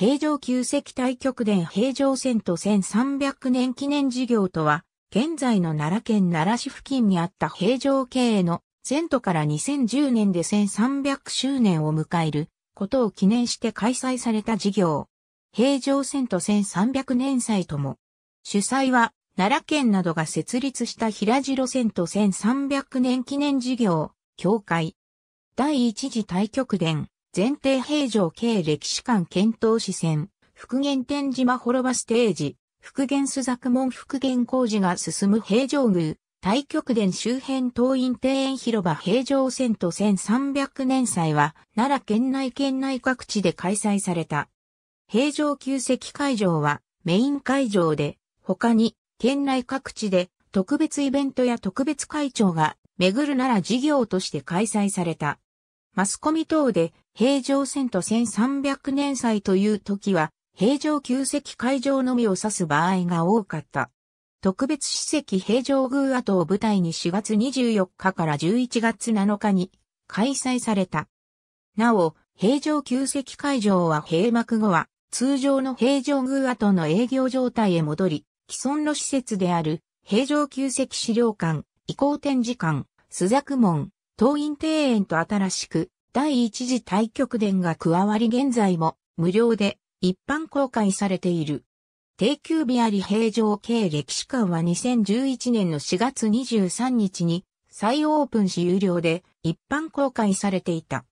平城旧石体極殿平城線と1300年記念事業とは、現在の奈良県奈良市付近にあった平城経営の遷都から2010年で1300周年を迎えることを記念して開催された事業。平城遷都1300年祭とも。主催は奈良県などが設立した平城遷都1300年記念事業、協会。第一次太極殿、前提平城系歴史館検討視線、復元天島滅ばステージ、復元須作門復元工事が進む平城宮、大極殿周辺東院庭園広場平城線と1300年祭は、奈良県内県内各地で開催された。平城旧跡会場はメイン会場で、他に県内各地で特別イベントや特別会長が巡るなら事業として開催された。マスコミ等で平城遷都1300年祭という時は平城旧跡会場のみを指す場合が多かった。特別史跡平城宮跡を舞台に4月24日から11月7日に開催された。なお、平城旧跡会場は閉幕後は通常の平城宮跡の営業状態へ戻り、既存の施設である平城旧跡資料館、移行展示館、朱雀門、東院庭園と新しく第一次大極殿が加わり現在も無料で一般公開されている。定休日あり平常系歴史館は2011年の4月23日に再オープンし有料で一般公開されていた。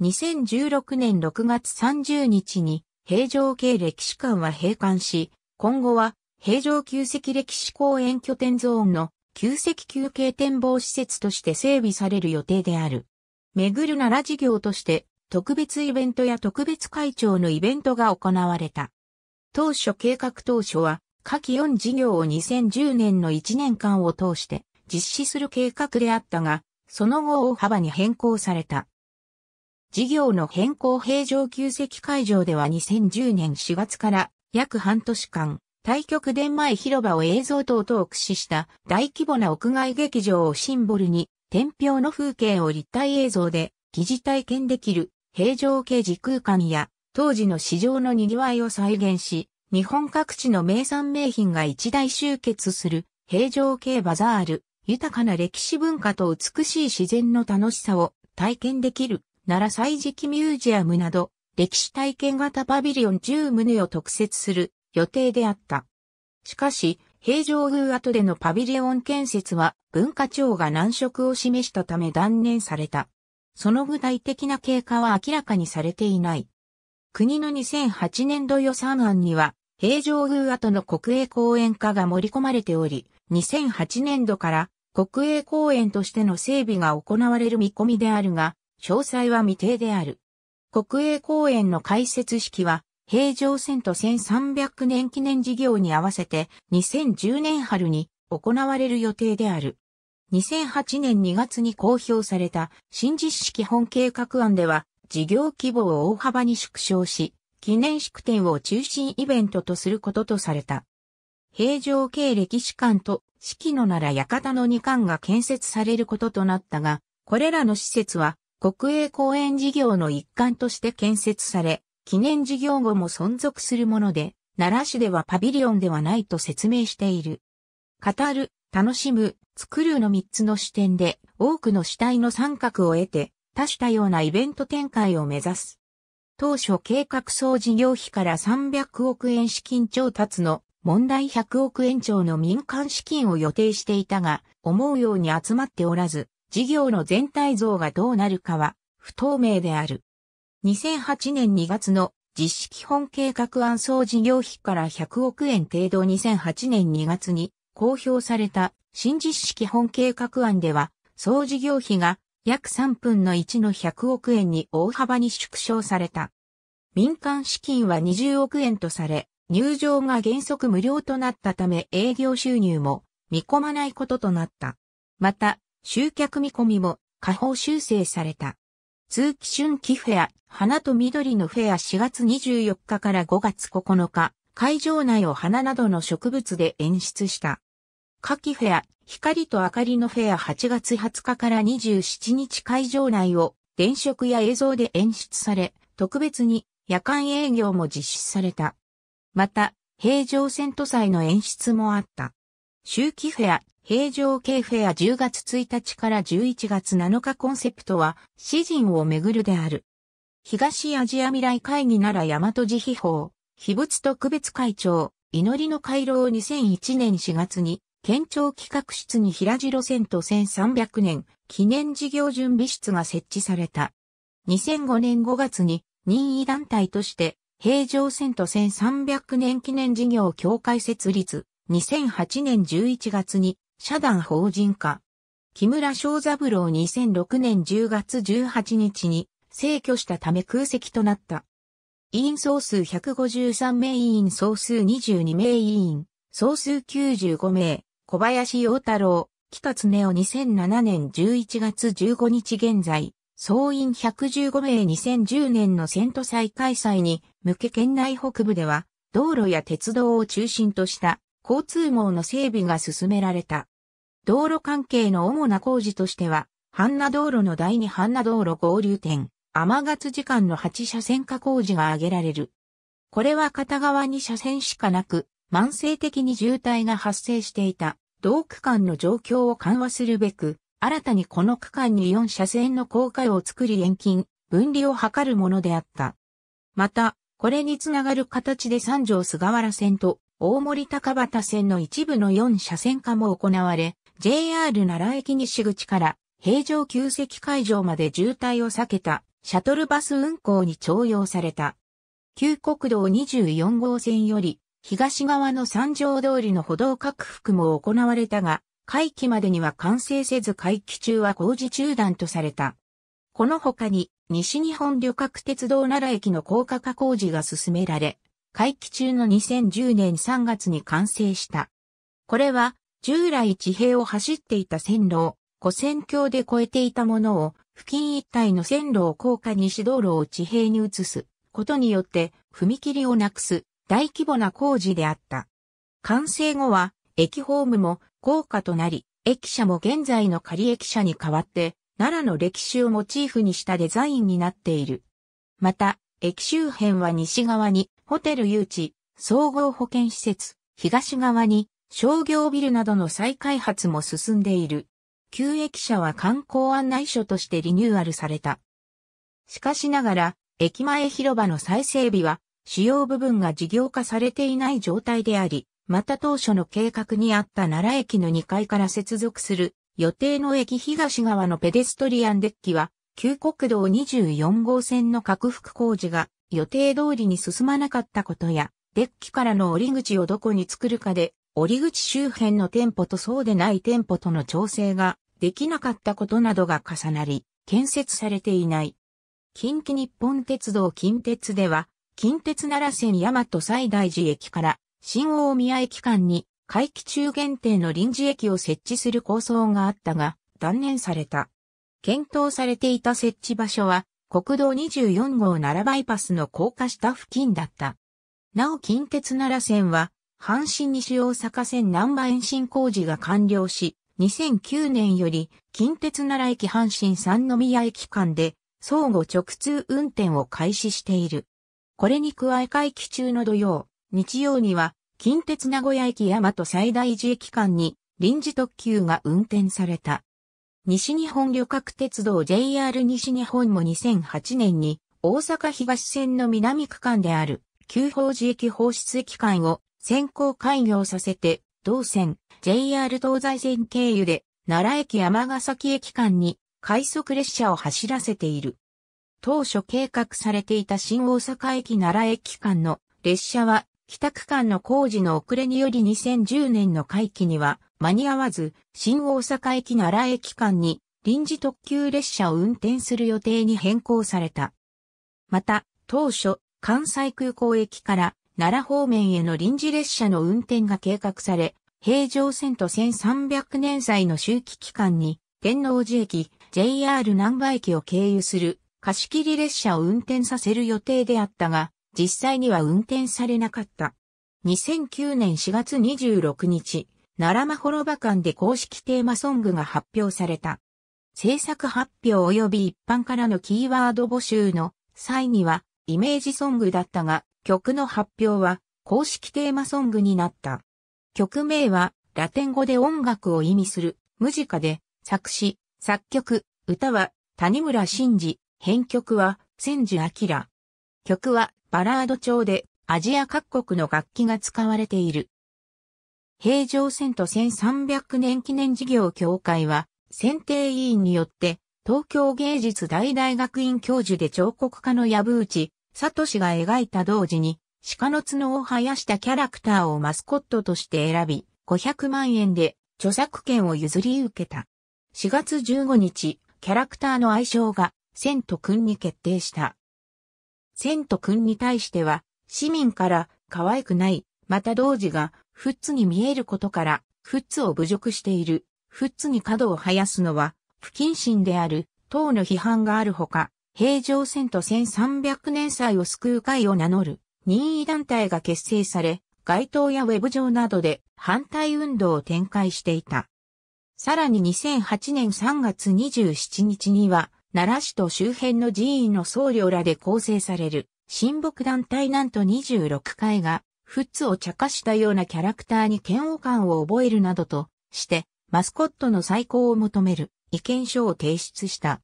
2016年6月30日に平常系歴史館は閉館し、今後は平常旧跡歴史公園拠点ゾーンの旧石休憩展望施設として整備される予定である。めぐる奈良事業として、特別イベントや特別会長のイベントが行われた。当初計画当初は、下記4事業を2010年の1年間を通して実施する計画であったが、その後大幅に変更された。事業の変更平常旧石会場では2010年4月から約半年間、対局伝前広場を映像等々を駆使した大規模な屋外劇場をシンボルに、天平の風景を立体映像で疑似体験できる平常形時空間や当時の市場の賑わいを再現し、日本各地の名産名品が一大集結する平常系バザール、豊かな歴史文化と美しい自然の楽しさを体験できる奈良歳時期ミュージアムなど歴史体験型パビリオン10棟を特設する予定であった。しかし、平城宮跡でのパビリオン建設は文化庁が難色を示したため断念された。その具体的な経過は明らかにされていない。国の2008年度予算案には、平城宮跡の国営公園化が盛り込まれており、2008年度から国営公園としての整備が行われる見込みであるが、詳細は未定である。国営公園の開設式は平城遷都1300年記念事業に合わせて2010年春に行われる予定である。2008年2月に公表された新実施基本計画案では事業規模を大幅に縮小し、記念式典を中心イベントとすることとされた。平城系歴史館と四季のなら館の2館が建設されることとなったが、これらの施設は国営公園事業の一環として建設され、記念事業後も存続するもので、奈良市ではパビリオンではないと説明している。語る、楽しむ、作るの3つの視点で多くの主体の参画を得て多種多様なイベント展開を目指す。当初計画総事業費から300億円資金調達の問題100億円超の民間資金を予定していたが、思うように集まっておらず、事業の全体像がどうなるかは不透明である。2008年2月の実施基本計画案総事業費から100億円程度2008年2月に公表された新実施基本計画案では、総事業費が約3分の1の100億円に大幅に縮小された。民間資金は20億円とされ、入場が原則無料となったため営業収入も見込まないこととなった。また、集客見込みも下方修正された。通気春季フェア、花と緑のフェア4月24日から5月9日、会場内を花などの植物で演出した。夏季フェア、光と明かりのフェア8月20日から27日会場内を電飾や映像で演出され、特別に夜間営業も実施された。また、平常戦都祭の演出もあった。秋季フェア、平城京フェア10月1日から11月7日コンセプトは、詩人をめぐるである。東アジア未来会議なら大和慈悲法、秘仏特別会長、祈りの回廊を2001年4月に、県庁企画室に平城線と1300年記念事業準備室が設置された。2005年5月に任意団体として平城線と1300年記念事業協会設立。2008年11月に社団法人化。木村翔三郎2006年10月18日に逝去したため空席となった。委員総数153名委員総数22名委員、総数95名、小林洋太郎、北常夫2007年11月15日現在、総員115名2010年の選挙祭開催に向け県内北部では、道路や鉄道を中心とした交通網の整備が進められた。道路関係の主な工事としては、半那道路の第二半那道路合流点、天月時間の8車線化工事が挙げられる。これは片側2車線しかなく、慢性的に渋滞が発生していた、同区間の状況を緩和するべく、新たにこの区間に4車線の公開を作り延近、分離を図るものであった。また、これにつながる形で三条菅原線と大森高畑線の一部の4車線化も行われ、JR 奈良駅西口から平常旧跡会場まで渋滞を避けたシャトルバス運行に徴用された。旧国道24号線より東側の三条通りの歩道拡幅も行われたが、会期までには完成せず会期中は工事中断とされた。この他に西日本旅客鉄道奈良駅の高架化工事が進められ、会期中の2010年3月に完成した。これは、従来地平を走っていた線路を、古線橋で越えていたものを、付近一帯の線路を高架西道路を地平に移すことによって、踏切をなくす大規模な工事であった。完成後は、駅ホームも高架となり、駅舎も現在の仮駅舎に代わって、奈良の歴史をモチーフにしたデザインになっている。また、駅周辺は西側にホテル誘致、総合保健施設、東側に商業ビルなどの再開発も進んでいる。旧駅舎は観光案内所としてリニューアルされた。しかしながら、駅前広場の再整備は、主要部分が事業化されていない状態であり、また当初の計画にあった奈良駅の2階から接続する予定の駅東側のペデストリアンデッキは、旧国道24号線の拡幅工事が予定通りに進まなかったことや、デッキからの折り口をどこに作るかで、折り口周辺の店舗とそうでない店舗との調整ができなかったことなどが重なり、建設されていない。近畿日本鉄道近鉄では、近鉄奈良線大和西大寺駅から新大宮駅間に会期中限定の臨時駅を設置する構想があったが、断念された。検討されていた設置場所は、国道24号奈良バイパスの高架下付近だった。なお近鉄奈良線は、阪神西大阪線南波延伸工事が完了し、2009年より近鉄奈良駅阪神三宮駅間で相互直通運転を開始している。これに加え会期中の土曜、日曜には近鉄名古屋駅大和最大寺駅間に臨時特急が運転された。西日本旅客鉄道 JR 西日本も2008年に大阪東線の南区間である旧法寺駅放出駅間を先行開業させて、同線 JR 東西線経由で奈良駅山ヶ崎駅間に快速列車を走らせている。当初計画されていた新大阪駅奈良駅間の列車は北区間の工事の遅れにより2010年の会期には間に合わず、新大阪駅奈良駅間に臨時特急列車を運転する予定に変更された。また、当初、関西空港駅から奈良方面への臨時列車の運転が計画され、平常線と1300年際の周期期間に、天王寺駅、JR 南波駅を経由する貸切列車を運転させる予定であったが、実際には運転されなかった。2009年4月26日、奈良間滅場間で公式テーマソングが発表された。制作発表及び一般からのキーワード募集の際にはイメージソングだったが曲の発表は公式テーマソングになった。曲名はラテン語で音楽を意味するムジカで作詞、作曲、歌は谷村新司、編曲は千住明。曲はバラード調でアジア各国の楽器が使われている。平城遷都1300年記念事業協会は、選定委員によって、東京芸術大大学院教授で彫刻家の矢部内、聡が描いた同時に、鹿の角を生やしたキャラクターをマスコットとして選び、500万円で著作権を譲り受けた。4月15日、キャラクターの愛称が、千と君に決定した。千と君に対しては、市民から可愛くない、また同時がフッツに見えることから、フッツを侮辱している、フッツに角を生やすのは、不謹慎である、等の批判があるほか、平城戦と1300年祭を救う会を名乗る、任意団体が結成され、街頭やウェブ上などで反対運動を展開していた。さらに2008年3月27日には、奈良市と周辺の寺院の僧侶らで構成される、親睦団体なんと26会がフッツを茶化したようなキャラクターに嫌悪感を覚えるなどとして、マスコットの再考を求める意見書を提出した。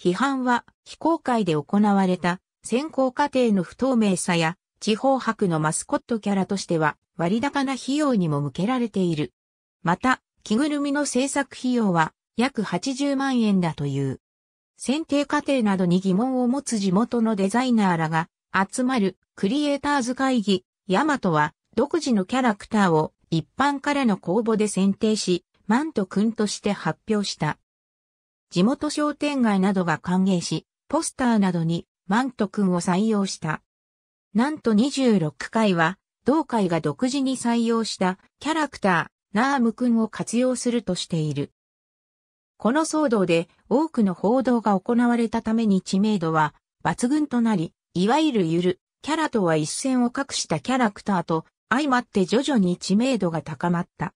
批判は非公開で行われた選考過程の不透明さや地方博のマスコットキャラとしては割高な費用にも向けられている。また、着ぐるみの制作費用は約80万円だという。選定過程などに疑問を持つ地元のデザイナーらが集まるクリエイターズ会議ヤマトは独自のキャラクターを一般からの公募で選定し、マント君として発表した。地元商店街などが歓迎し、ポスターなどにマント君を採用した。なんと26回は、同会が独自に採用したキャラクター、ナーム君を活用するとしている。この騒動で多くの報道が行われたために知名度は抜群となり、いわゆるゆるキャラとは一線を画したキャラクターと相まって徐々に知名度が高まった。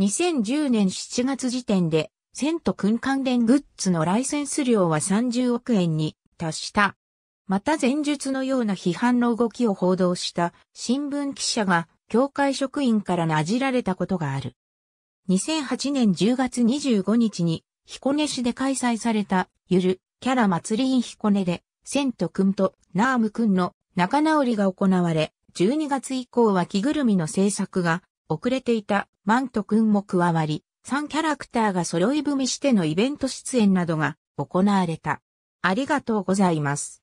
2010年7月時点で、千と君関連グッズのライセンス料は30億円に達した。また前述のような批判の動きを報道した新聞記者が協会職員からなじられたことがある。2008年10月25日に彦根市で開催されたゆるキャラ祭り i 彦根で、千と君とナーム君の仲直りが行われ、12月以降は着ぐるみの制作が遅れていたマント君も加わり、3キャラクターが揃い踏みしてのイベント出演などが行われた。ありがとうございます。